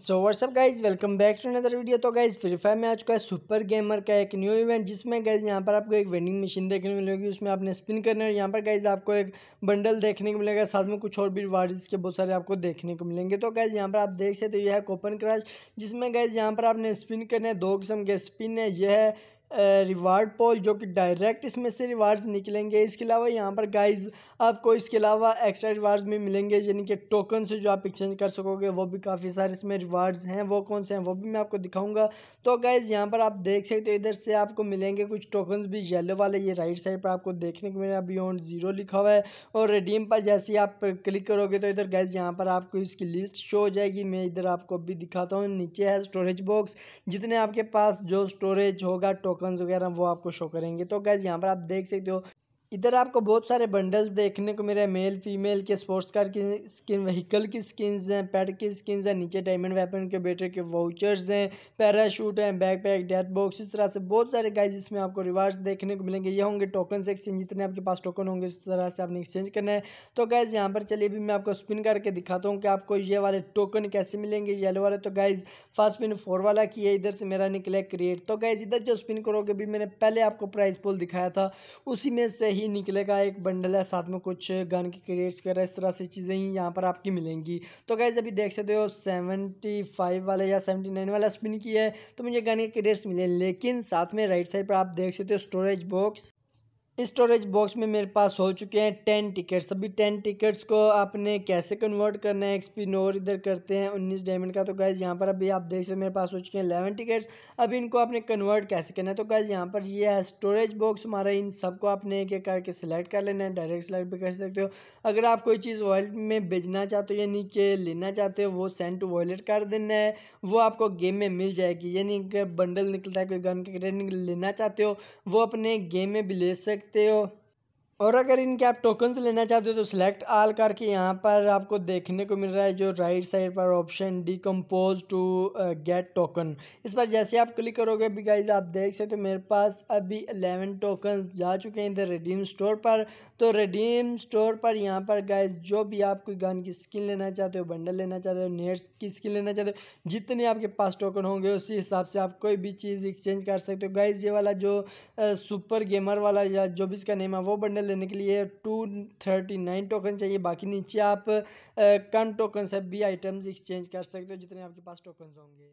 So what's up guys welcome back to another video तो guys free fire में आ चुका है सुपर गेमर का एक न्यू इवेंट जिसमें गाइज यहाँ पर आपको एक वेंडिंग मशीन देखने को मिलेगी उसमें आपने स्पिन करना है यहाँ पर गाइज आपको एक बंडल देखने को मिलेगा साथ में कुछ और भी रिवार्ड्स के बहुत सारे आपको देखने को मिलेंगे तो गाइज यहाँ पर आप देख सकते हो यह है कोपन क्रश जिसमें गाइज यहाँ पर आपने स्पिन करना है दो किस्म के स्पिन है यह है रिवार्ड पोल जो कि डायरेक्ट इसमें से रिवार्ड्स निकलेंगे इसके अलावा यहाँ पर गाइज आपको इसके अलावा एक्स्ट्रा रिवार्ड्स भी मिलेंगे यानी कि टोकन से जो आप एक्सचेंज कर सकोगे वो भी काफ़ी सारे इसमें रिवार्ड्स हैं वो कौन से हैं वो भी मैं आपको दिखाऊंगा तो गाइज यहाँ पर आप देख सकते हो इधर से आपको मिलेंगे कुछ टोकन भी येलो वाले ये राइट साइड पर आपको देखने को अभी बियॉन्ड जीरो लिखा हुआ है और रिडीम पर जैसे ही आप क्लिक करोगे तो इधर गाइज यहाँ पर आपको इसकी लिस्ट शो हो जाएगी मैं इधर आपको अभी दिखाता हूँ नीचे है स्टोरेज बॉक्स जितने आपके पास जो स्टोरेज होगा टोकन आइकॉन्स वगैरह वो आपको शो करेंगे तो गैस यहाँ पर आप देख सकते हो इधर आपको बहुत सारे बंडल्स देखने को मिले हैं मेल फीमेल के स्पोर्ट्स कार की स्किन व्हीकल की स्किन्स हैं पैड की स्किन्स हैं नीचे डायमंड वेपन के बैटरी के वाउचर्स हैं पैराशूट हैं बैकपैक डेथ बॉक्स इस तरह से बहुत सारे गाइज इसमें आपको रिवार्ड्स देखने को मिलेंगे ये होंगे टोकन एक्सचेंज जितने आपके पास टोकन होंगे उस तरह से आपने एक्सचेंज करना है तो गाइज यहाँ पर चलिए भी मैं आपको स्पिन करके दिखाता हूँ कि आपको ये वाले टोकन कैसे मिलेंगे येलो वाले तो गाइज फर्स्ट स्पिन फोर वाला की है इधर से मेरा निकले क्रिएट तो गाइज इधर जो स्पिन करोगे भी मैंने पहले आपको प्राइस पोल दिखाया था उसी में से ही ही निकले का एक बंडल है साथ में कुछ गन की क्रिएट्स वगैरह इस तरह से चीज़ें ही यहाँ पर आपकी मिलेंगी तो गैस अभी देख सकते हो सेवेंटी फाइव वाले या सेवेंटी नाइन वाला स्पिन की है तो मुझे गन के क्रिएट्स मिले लेकिन साथ में राइट साइड पर आप देख सकते हो स्टोरेज बॉक्स स्टोरेज बॉक्स में मेरे पास हो चुके हैं टेन टिकट्स अभी टेन टिकट्स को आपने कैसे कन्वर्ट करना है एक्सपिनोर इधर करते हैं उन्नीस डायमंड का तो गाइज यहाँ पर अभी आप देख सकते मेरे पास हो चुके हैं इलेवन टिकट्स अभी इनको आपने कन्वर्ट कैसे करना है तो गाइज यहाँ पर ये है स्टोरेज बॉक्स हमारा इन सबको आपने एक एक करके सिलेक्ट कर लेना है डायरेक्ट सिलेक्ट भी कर सकते हो अगर आप कोई चीज़ वॉलेट में भेजना चाहते हो यानी कि लेना चाहते हो वो सेंड टू वॉलेट कर देना है वो आपको गेम में मिल जाएगी यानी कि बंडल निकलता है कोई गन के लेना चाहते हो वो अपने गेम में भी ले सकते Teo. और अगर इनके आप टोकन लेना चाहते हो तो सिलेक्ट आल करके यहाँ पर आपको देखने को मिल रहा है जो राइट साइड पर option decompose to get token इस पर जैसे आप क्लिक करोगे अभी गाइज आप देख सकते हो मेरे पास अभी 11 टोकन जा चुके हैं इधर रिडीम स्टोर पर तो रिडीम स्टोर पर यहाँ पर गाइज जो भी आप कोई गान की स्किन लेना चाहते हो बंडल लेना चाहते हो नेट्स की स्किन लेना चाहते हो जितने आपके पास टोकन होंगे उसी हिसाब से आप कोई भी चीज़ एक्सचेंज कर सकते हो गाइज ये वाला जो सुपर uh, गेमर वाला या जो भी इसका नेम है वो बंडल लेने के लिए टू थर्टी नाइन टोकन चाहिए बाकी नीचे आप कम टोकन से भी आइटम्स एक्सचेंज कर सकते हो जितने आपके पास टोकन होंगे